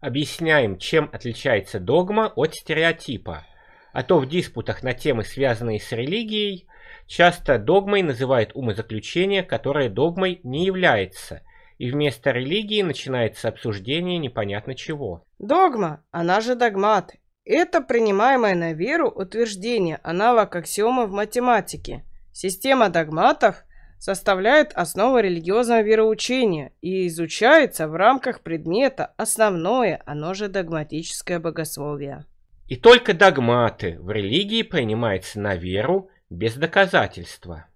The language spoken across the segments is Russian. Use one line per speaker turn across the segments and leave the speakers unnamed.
Объясняем, чем отличается догма от стереотипа. А то в диспутах на темы, связанные с религией, часто догмой называют умозаключение, которое догмой не является, и вместо религии начинается обсуждение непонятно чего.
Догма, она же догмат. Это принимаемое на веру утверждение, аналог аксиомы в математике. Система догматов составляет основу религиозного вероучения и изучается в рамках предмета основное, оно же догматическое богословие.
И только догматы в религии принимаются на веру без доказательства.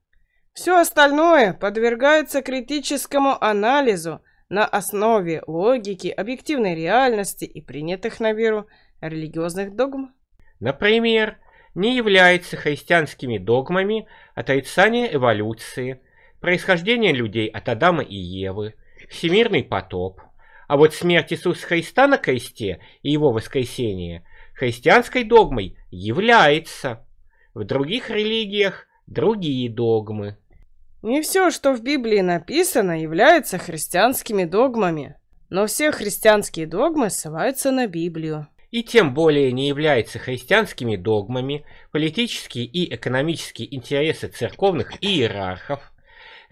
Все остальное подвергается критическому анализу на основе логики, объективной
реальности и принятых на веру религиозных догм. Например, не является христианскими догмами отрицание эволюции – происхождение людей от Адама и Евы, всемирный потоп. А вот смерть Иисуса Христа на кресте и его воскресение христианской догмой является. В других религиях другие догмы. Не все, что
в Библии написано, является христианскими догмами. Но все христианские догмы ссылаются на Библию.
И тем более не являются христианскими догмами политические и экономические интересы церковных иерархов,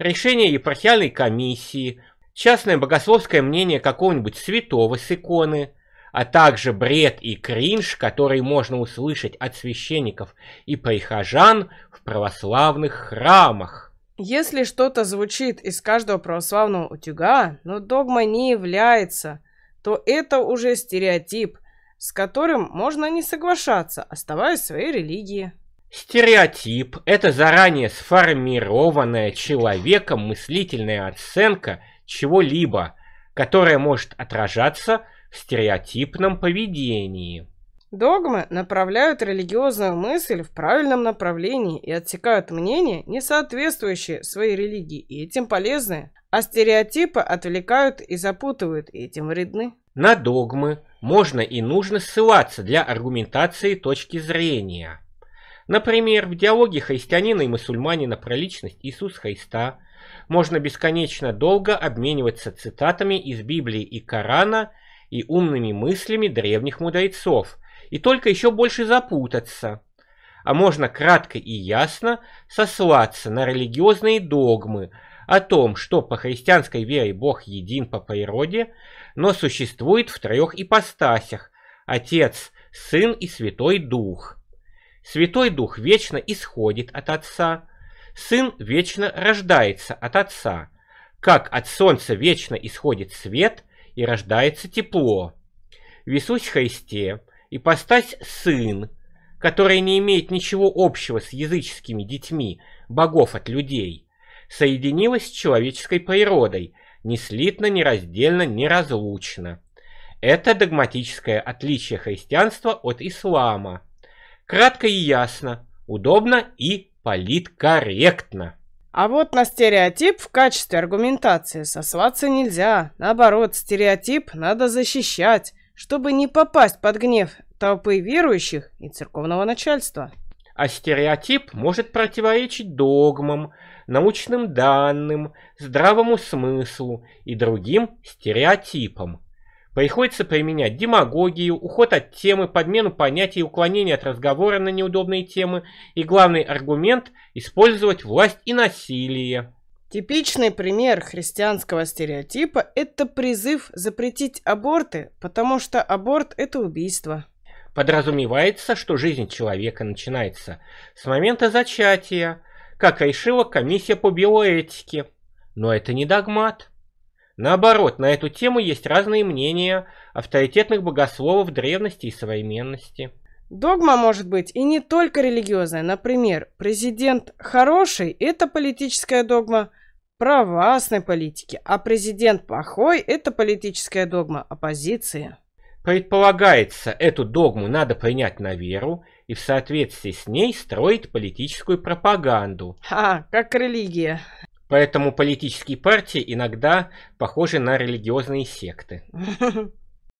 решение епархиальной комиссии, частное богословское мнение какого-нибудь святого с иконы, а также бред и кринж, который можно услышать от священников и прихожан в православных храмах. Если что-то
звучит из каждого православного утюга, но догма не является, то это уже стереотип, с которым можно не соглашаться, оставаясь в своей религии.
Стереотип – это заранее сформированная человеком мыслительная оценка чего-либо, которая может отражаться в стереотипном поведении.
Догмы направляют религиозную мысль в правильном направлении и отсекают мнения, не соответствующие своей религии и этим полезны, а стереотипы отвлекают и запутывают, и этим вредны.
На догмы можно и нужно ссылаться для аргументации точки зрения – Например, в диалоге христианина и мусульманина про личность Иисуса Христа можно бесконечно долго обмениваться цитатами из Библии и Корана и умными мыслями древних мудрецов, и только еще больше запутаться. А можно кратко и ясно сослаться на религиозные догмы, о том, что по христианской вере Бог един по природе, но существует в трех ипостасях – Отец, Сын и Святой Дух. Святой Дух вечно исходит от Отца, Сын вечно рождается от Отца, как от Солнца вечно исходит свет и рождается тепло. В Иисусе Христе ипостась Сын, который не имеет ничего общего с языческими детьми, богов от людей, соединилась с человеческой природой, не слитно, не не разлучно. Это догматическое отличие христианства от ислама – Кратко и ясно, удобно и политкорректно. А вот на стереотип
в качестве аргументации сослаться нельзя. Наоборот, стереотип надо защищать, чтобы не попасть под гнев толпы верующих и церковного начальства.
А стереотип может противоречить догмам, научным данным, здравому смыслу и другим стереотипам. Приходится применять демагогию, уход от темы, подмену понятий, уклонение от разговора на неудобные темы и главный аргумент – использовать власть и насилие.
Типичный пример христианского стереотипа – это призыв запретить аборты,
потому что аборт – это убийство. Подразумевается, что жизнь человека начинается с момента зачатия, как решила комиссия по биоэтике. Но это не догмат. Наоборот, на эту тему есть разные мнения авторитетных богословов древности и современности.
Догма может быть и не только религиозная. Например, президент хороший – это политическая догма правосной политики, а президент плохой – это политическая догма оппозиции.
Предполагается, эту догму надо принять на веру и в соответствии с ней строить политическую пропаганду. А, как
религия.
Поэтому политические партии иногда похожи на религиозные секты.